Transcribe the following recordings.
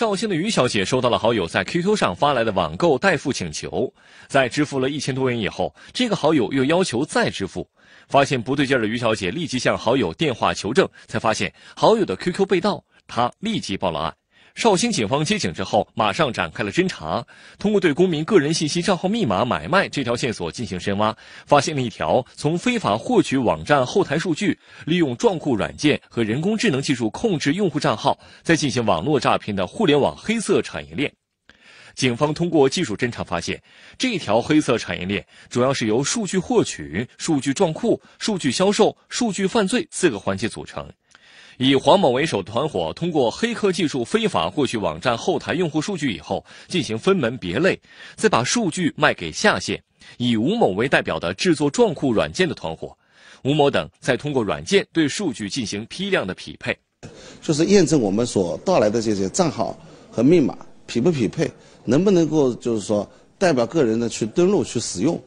绍兴的余小姐收到了好友在 QQ 上发来的网购代付请求，在支付了一千多元以后，这个好友又要求再支付，发现不对劲儿的余小姐立即向好友电话求证，才发现好友的 QQ 被盗，她立即报了案。绍兴警方接警之后，马上展开了侦查。通过对公民个人信息、账号密码买卖这条线索进行深挖，发现了一条从非法获取网站后台数据，利用撞库软件和人工智能技术控制用户账号，再进行网络诈骗的互联网黑色产业链。警方通过技术侦查发现，这条黑色产业链主要是由数据获取、数据撞库、数据销售、数据犯罪四个环节组成。以黄某为首的团伙通过黑客技术非法获取网站后台用户数据以后，进行分门别类，再把数据卖给下线。以吴某为代表的制作撞库软件的团伙，吴某等再通过软件对数据进行批量的匹配，就是验证我们所到来的这些账号和密码匹不匹配，能不能够就是说代表个人的去登录去使用。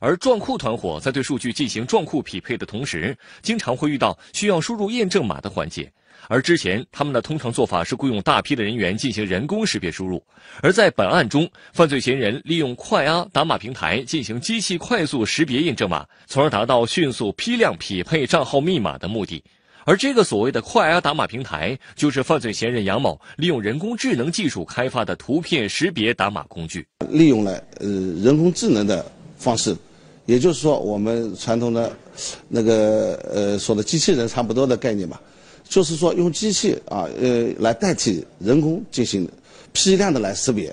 而撞库团伙在对数据进行撞库匹配的同时，经常会遇到需要输入验证码的环节。而之前他们的通常做法是雇佣大批的人员进行人工识别输入，而在本案中，犯罪嫌疑人利用快压打码平台进行机器快速识别验证码，从而达到迅速批量匹配账号密码的目的。而这个所谓的快压打码平台，就是犯罪嫌疑人杨某利用人工智能技术开发的图片识别打码工具，利用了呃人工智能的方式。也就是说，我们传统的那个呃说的机器人差不多的概念吧，就是说用机器啊呃来代替人工进行批量的来识别。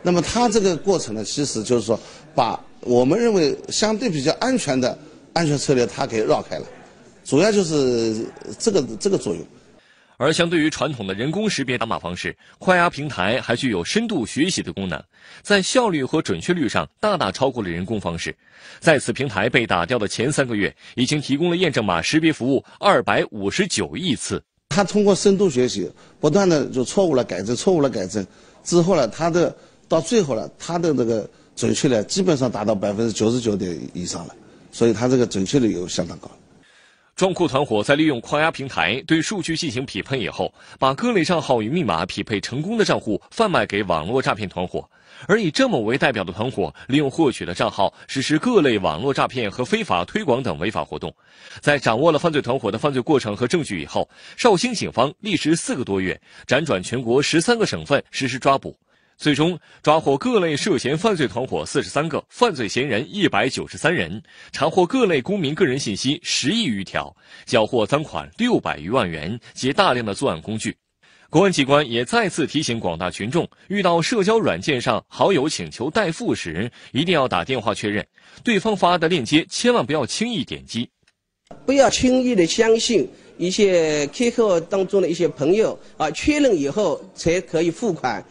那么它这个过程呢，其实就是说把我们认为相对比较安全的安全策略它给绕开了，主要就是这个这个作用。而相对于传统的人工识别打码方式，快压平台还具有深度学习的功能，在效率和准确率上大大超过了人工方式。在此平台被打掉的前三个月，已经提供了验证码识别服务二百五十九亿次。它通过深度学习，不断的就错误了改正，错误了改正，之后呢，它的到最后了，它的那个准确率基本上达到百分之九十九点以上了，所以它这个准确率有相当高。装库团伙在利用矿压平台对数据进行匹配以后，把各类账号与密码匹配成功的账户贩卖给网络诈骗团伙，而以郑某为代表的团伙利用获取的账号实施各类网络诈骗和非法推广等违法活动。在掌握了犯罪团伙的犯罪过程和证据以后，绍兴警方历时四个多月，辗转全国十三个省份实施抓捕。最终抓获各类涉嫌犯罪团伙四十三个，犯罪嫌疑人一百九十三人，查获各类公民个人信息十亿余条，缴获赃款六百余万元及大量的作案工具。公安机关也再次提醒广大群众：遇到社交软件上好友请求代付时，一定要打电话确认，对方发的链接千万不要轻易点击，不要轻易的相信一些 QQ 当中的一些朋友啊，确认以后才可以付款。